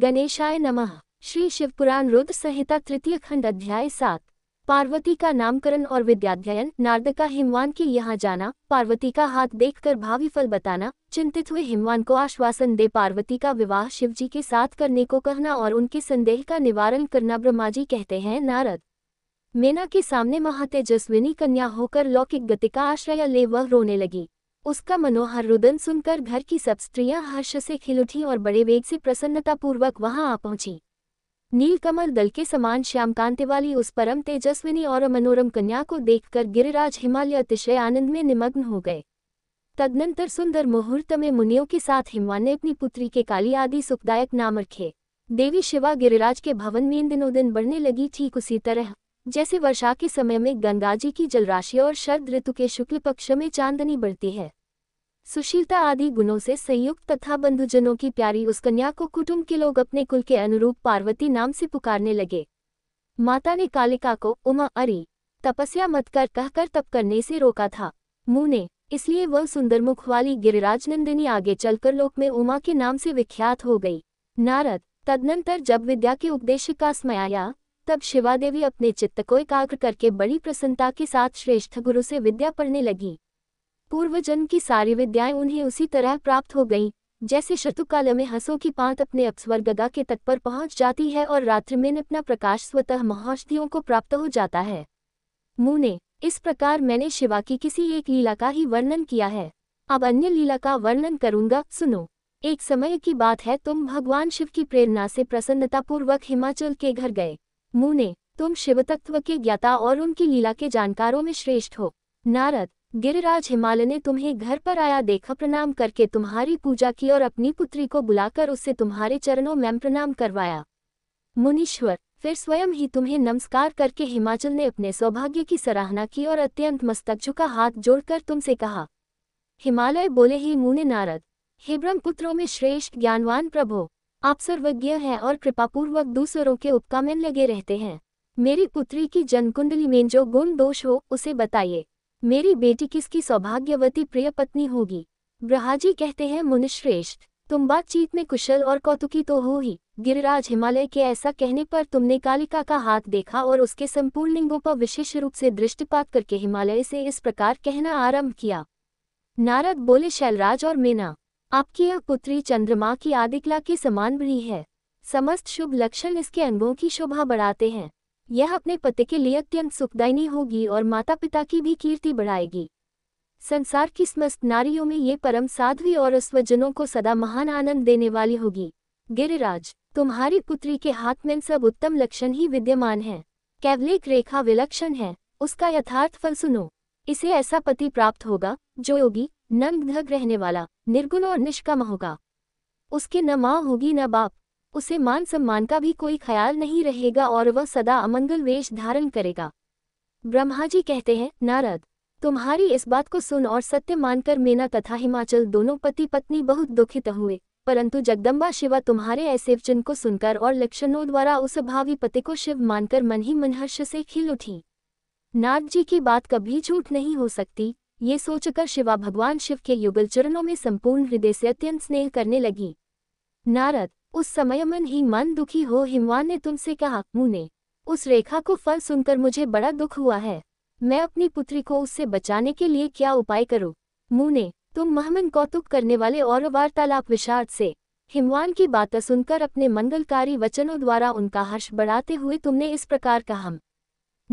गणेशाय नमः श्री शिवपुराण रुद्र संहिता तृतीय खंड अध्याय सात पार्वती का नामकरण और विद्याध्ययन नारद का हिमवान के यहाँ जाना पार्वती का हाथ देखकर भावी फल बताना चिंतित हुए हिमवान को आश्वासन दे पार्वती का विवाह शिवजी के साथ करने को कहना और उनके संदेह का निवारण करना ब्रह्मा जी कहते हैं नारद मेना के सामने महातेजस्विनी कन्या होकर लौकिक गति का आश्रय ले वह रोने लगी उसका मनोहर रुदन सुनकर घर की सब स्त्रियां हर्ष से खिल उठी और बड़े वेग से प्रसन्नतापूर्वक वहां आ पहुंची नीलकमल दल के समान श्यामकांति वाली उस परम तेजस्विनी और मनोरम कन्या को देखकर गिरिराज हिमालय अतिशय आनंद में निमग्न हो गए तदनंतर सुंदर मुहूर्त में मुनियों के साथ हिमवान ने अपनी पुत्री के काली आदि सुखदायक नाम रखे देवी शिवा गिरिराज के भवन में इन दिनों दिन बढ़ने लगी ठीक उसी तरह जैसे वर्षा के समय में गंगा जी की जलराशि और शरद ऋतु के शुक्ल पक्ष में चांदनी बढ़ती है सुशीलता आदि गुणों से संयुक्त तथा बंधुजनों की प्यारी उस कन्या को कुटुंब के लोग अपने कुल के अनुरूप पार्वती नाम से पुकारने लगे माता ने कालिका को उमा अरी तपस्या मत कर कहकर तप करने से रोका था मुँह ने इसलिए वह सुंदर मुख वाली गिरिराज नंदिनी आगे चलकर लोक में उमा के नाम से विख्यात हो गई नारद तदनंतर जब विद्या के उपदेश का समय आया तब शिवादेवी अपने चित्त को एकाग्र करके बड़ी प्रसन्नता के साथ श्रेष्ठ गुरु से विद्या पढ़ने लगी पूर्व जन्म की सारी विद्याएं उन्हें उसी तरह प्राप्त हो गईं जैसे शतुकाल में हंसों की पांत अपने अपस्वर्गदा के तट पर पहुंच जाती है और रात्रि में अपना प्रकाश स्वतः महौषधियों को प्राप्त हो जाता है मुने इस प्रकार मैंने शिवा की किसी एक लीला का ही वर्णन किया है अब अन्य लीला का वर्णन करूंगा सुनो एक समय की बात है तुम भगवान शिव की प्रेरणा से प्रसन्नतापूर्वक हिमाचल के घर गए मुने तुम शिव तत्व के ज्ञाता और उनकी लीला के जानकारों में श्रेष्ठ हो नारद गिरिराज हिमालय ने तुम्हें घर पर आया देखा प्रणाम करके तुम्हारी पूजा की और अपनी पुत्री को बुलाकर उससे तुम्हारे चरणों में प्रणाम करवाया मुनीश्वर फिर स्वयं ही तुम्हें नमस्कार करके हिमाचल ने अपने सौभाग्य की सराहना की और अत्यंत मस्तक झुका हाथ जोड़कर तुमसे कहा हिमालय बोले ही मुने नारद हिब्रम पुत्रों में श्रेष्ठ ज्ञानवान प्रभो आप सर्वज्ञ हैं और कृपापूर्वक दूसरों के उपकामन लगे रहते हैं मेरी पुत्री की जन्मकुंडली में जो गुण दोष हो उसे बताइए मेरी बेटी किसकी सौभाग्यवती प्रिय पत्नी होगी ब्रहाजी कहते हैं मुनिश्रेष्ठ तुम बातचीत में कुशल और कौतुकी तो हो ही गिरिराज हिमालय के ऐसा कहने पर तुमने कालिका का हाथ देखा और उसके संपूर्ण लिंगों पर विशेष रूप से दृष्टिपात करके हिमालय से इस प्रकार कहना आरंभ किया नारद बोले शैलराज और मीना आपकी यह पुत्री चंद्रमा की आदिकला के समान भी है समस्त शुभ लक्षण इसके अंगों की शोभा बढ़ाते हैं यह अपने पति के लिए अत्यंत सुखदायिनी होगी और माता पिता की भी कीर्ति बढ़ाएगी संसार की समस्त नारियों में ये परम साध्वी और स्वजनों को सदा महान आनंद देने वाली होगी गिरिराज तुम्हारी पुत्री के हाथ में सब उत्तम लक्षण ही विद्यमान हैं कैवलिक रेखा विलक्षण है उसका यथार्थ फल सुनो इसे ऐसा पति प्राप्त होगा जो योगी नंग रहने वाला निर्गुण और निष्कम होगा उसके न माँ होगी न बाप उसे मान सम्मान का भी कोई ख्याल नहीं रहेगा और वह सदा अमंगल वेश धारण करेगा ब्रह्मा जी कहते हैं नारद तुम्हारी इस बात को सुन और सत्य मानकर मेना तथा हिमाचल दोनों पति पत्नी बहुत दुखित हुए परंतु जगदम्बा शिवा तुम्हारे ऐसे वचन को सुनकर और लक्षणों द्वारा उस भावी पति को शिव मानकर मन ही मनहर्ष से खिल उठी नाग जी की बात कभी झूठ नहीं हो सकती ये सोचकर शिवा भगवान शिव के युगल चरणों में संपूर्ण हृदय से अत्यंत स्नेह करने लगी नारद उस समय मन ही मन दुखी हो हिमवान ने तुमसे कहा मुने उस रेखा को फल सुनकर मुझे बड़ा दुख हुआ है मैं अपनी पुत्री को उससे बचाने के लिए क्या उपाय करूँ मुने तुम महमन कौतुक करने वाले और वार्तालाप विषाद से हिमवान की बातें सुनकर अपने मंगलकारी वचनों द्वारा उनका हर्ष बढ़ाते हुए तुमने इस प्रकार कहा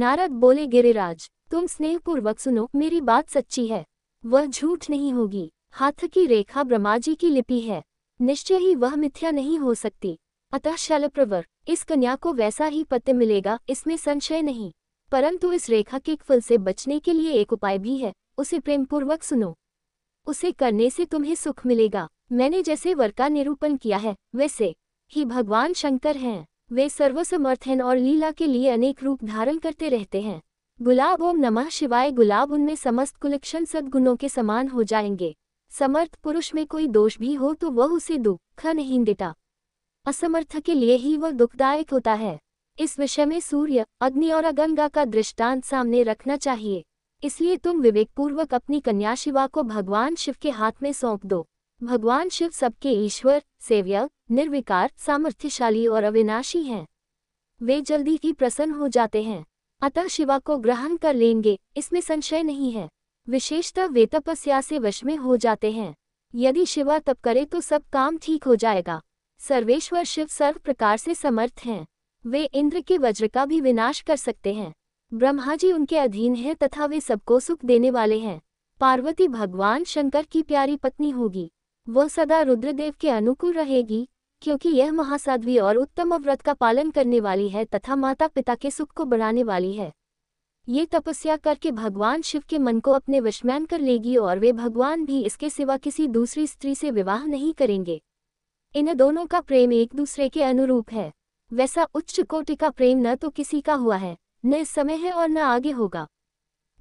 नारद बोले गिरिराज तुम स्नेहपूर्वक सुनो मेरी बात सच्ची है वह झूठ नहीं होगी हाथ की रेखा ब्रह्मा जी की लिपि है निश्चय ही वह मिथ्या नहीं हो सकती अतः शलप्रवर इस कन्या को वैसा ही पत्य मिलेगा इसमें संशय नहीं परंतु इस रेखा के फल से बचने के लिए एक उपाय भी है उसे प्रेमपूर्वक सुनो उसे करने से तुम्हें सुख मिलेगा मैंने जैसे वर का निरूपण किया है वैसे ही भगवान शंकर हैं वे सर्वसमर्थ हैं और लीला के लिए अनेक रूप धारण करते रहते हैं गुलाब ओम नमः शिवाय गुलाब उनमें समस्त कुलक्षण सद्गुणों के समान हो जाएंगे समर्थ पुरुष में कोई दोष भी हो तो वह उसे दुख नहीं देता असमर्थ के लिए ही वह दुखदायक होता है इस विषय में सूर्य अग्नि और अगंगा का दृष्टांत सामने रखना चाहिए इसलिए तुम विवेकपूर्वक अपनी कन्या शिवा को भगवान शिव के हाथ में सौंप दो भगवान शिव सबके ईश्वर सेव्य निर्विकार सामर्थ्यशाली और अविनाशी हैं वे जल्दी ही प्रसन्न हो जाते हैं अतः शिवा को ग्रहण कर लेंगे इसमें संशय नहीं है विशेषतः वे तपस्या से वश में हो जाते हैं यदि शिवा तप करे तो सब काम ठीक हो जाएगा सर्वेश्वर शिव सर्व प्रकार से समर्थ हैं वे इंद्र के वज्र का भी विनाश कर सकते हैं ब्रह्मा जी उनके अधीन हैं तथा वे सबको सुख देने वाले हैं पार्वती भगवान शंकर की प्यारी पत्नी होगी वह सदा रुद्रदेव के अनुकूल रहेगी क्योंकि यह महासाध्वी और उत्तम व्रत का पालन करने वाली है तथा माता पिता के सुख को बढ़ाने वाली है ये तपस्या करके भगवान शिव के मन को अपने वशमैन कर लेगी और वे भगवान भी इसके सिवा किसी दूसरी स्त्री से विवाह नहीं करेंगे इन दोनों का प्रेम एक दूसरे के अनुरूप है वैसा उच्च कोटि का प्रेम न तो किसी का हुआ है न इस समय है और न आगे होगा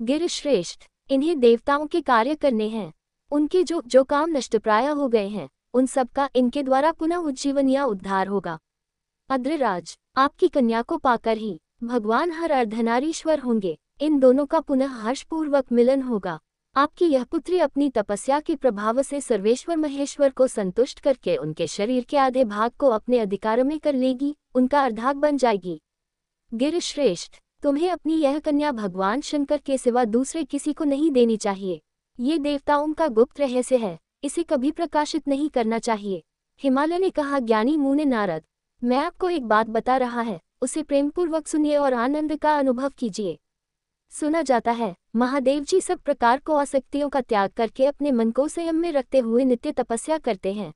गिर श्रेष्ठ इन्हें देवताओं के कार्य करने हैं उनके जो जो काम नष्टप्राय हो गए हैं उन सबका इनके द्वारा पुनः उज्जीवन या उद्धार होगा अद्रराज आपकी कन्या को पाकर ही भगवान हर अर्धनारीश्वर होंगे इन दोनों का पुनः हर्षपूर्वक मिलन होगा आपकी यह पुत्री अपनी तपस्या के प्रभाव से सर्वेश्वर महेश्वर को संतुष्ट करके उनके शरीर के आधे भाग को अपने अधिकार में कर लेगी उनका अर्धाग बन जाएगी श्रेष्ठ तुम्हें अपनी यह कन्या भगवान शंकर के सिवा दूसरे किसी को नहीं देनी चाहिए ये देवताओं का गुप्त रहस्य है इसे कभी प्रकाशित नहीं करना चाहिए हिमालय ने कहा ज्ञानी मुने नारद मैं आपको एक बात बता रहा है उसे प्रेमपूर्वक सुनिए और आनंद का अनुभव कीजिए सुना जाता है महादेव जी सब प्रकार को आसक्तियों का त्याग करके अपने मन को संयम में रखते हुए नित्य तपस्या करते हैं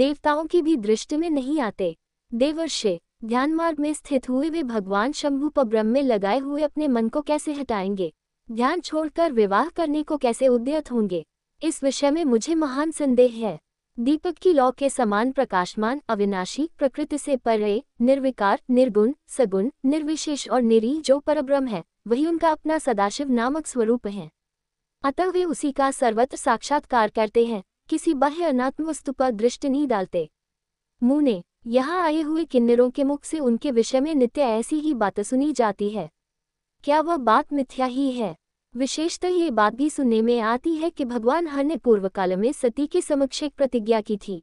देवताओं की भी दृष्टि में नहीं आते देवर्षे ध्यान मार्ग में स्थित हुए वे भगवान शंभु पब्रम में लगाए हुए अपने मन को कैसे हटाएंगे ध्यान छोड़कर विवाह करने को कैसे उद्यत होंगे इस विषय में मुझे महान संदेह है दीपक की लौ के समान प्रकाशमान अविनाशी प्रकृति से परे निर्विकार निर्गुण सगुण निर्विशेष और निरी जो परब्रह्म है वही उनका अपना सदाशिव नामक स्वरूप है अतः वे उसी का सर्वत्र साक्षात्कार करते हैं किसी बाह्य अनात्म वस्तु पर दृष्टि नहीं डालते मुँह ने यहाँ आए हुए किन्नरों के मुख से उनके विषय में नित्य ऐसी ही बातें सुनी जाती है क्या वह बात मिथ्या ही है विशेषतः ये बात भी सुनने में आती है कि भगवान हर ने पूर्व काल में सती के समक्ष एक प्रतिज्ञा की थी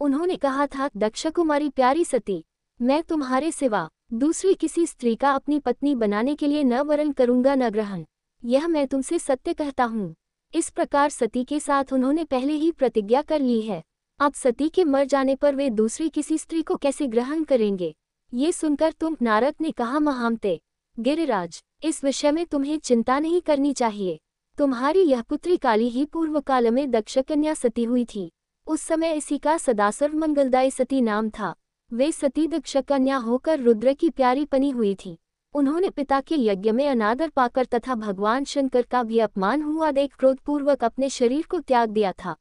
उन्होंने कहा था दक्ष कुमारी प्यारी सती मैं तुम्हारे सिवा दूसरी किसी स्त्री का अपनी पत्नी बनाने के लिए न वरण करूंगा न ग्रहण यह मैं तुमसे सत्य कहता हूँ इस प्रकार सती के साथ उन्होंने पहले ही प्रतिज्ञा कर ली है अब सती के मर जाने पर वे दूसरी किसी स्त्री को कैसे ग्रहण करेंगे ये सुनकर तुम नारद ने कहा महामते गिरिराज इस विषय में तुम्हें चिंता नहीं करनी चाहिए तुम्हारी यह पुत्री काली ही पूर्व काल में दक्ष कन्या सती हुई थी उस समय इसी का सदासर्व मंगलदायी सती नाम था वे सती दक्ष कन्या होकर रुद्र की प्यारी बनी हुई थी उन्होंने पिता के यज्ञ में अनादर पाकर तथा भगवान शंकर का भी अपमान हुआ देख क्रोधपूर्वक अपने शरीर को त्याग दिया था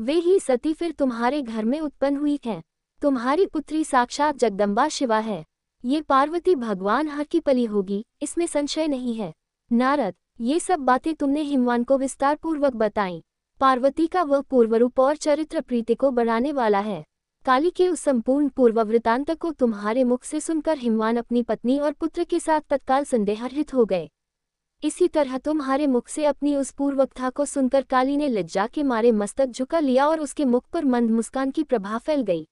वे ही सती फिर तुम्हारे घर में उत्पन्न हुई हैं तुम्हारी पुत्री साक्षात जगदम्बा शिवा है ये पार्वती भगवान हर की पली होगी इसमें संशय नहीं है नारद ये सब बातें तुमने हिमवान को विस्तार पूर्वक बताई पार्वती का वह पूर्वरूप और चरित्र प्रीति को बढ़ाने वाला है काली के उस संपूर्ण पूर्ववृतांत को तुम्हारे मुख से सुनकर हिमवान अपनी पत्नी और पुत्र के साथ तत्काल संदेहरहित हो गए इसी तरह तुम्हारे मुख से अपनी उस पूर्वकथा को सुनकर काली ने लज्जा के मारे मस्तक झुका लिया और उसके मुख पर मंद मुस्कान की प्रभा फैल गई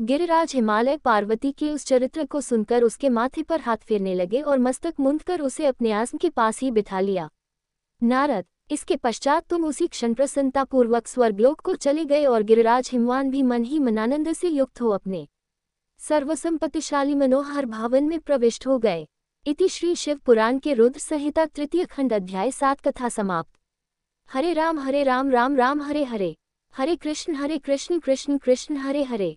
गिरिराज हिमालय पार्वती के उस चरित्र को सुनकर उसके माथे पर हाथ फेरने लगे और मस्तक मुंद कर उसे अपने आसम के पास ही बिठा लिया नारद इसके पश्चात तुम उसी क्षण प्रसन्नतापूर्वक स्वर्गलोक को चले गए और गिरिराज हिमवान भी मन ही मनानंद से युक्त हो अपने सर्वसंपत्तिशाली मनोहर भावन में प्रविष्ट हो गए इति श्री शिव पुराण के रुद्र संहिता तृतीय खंड अध्याय सात कथा समाप्त हरे राम हरे राम राम राम हरे हरे हरे कृष्ण हरे कृष्ण कृष्ण कृष्ण हरे हरे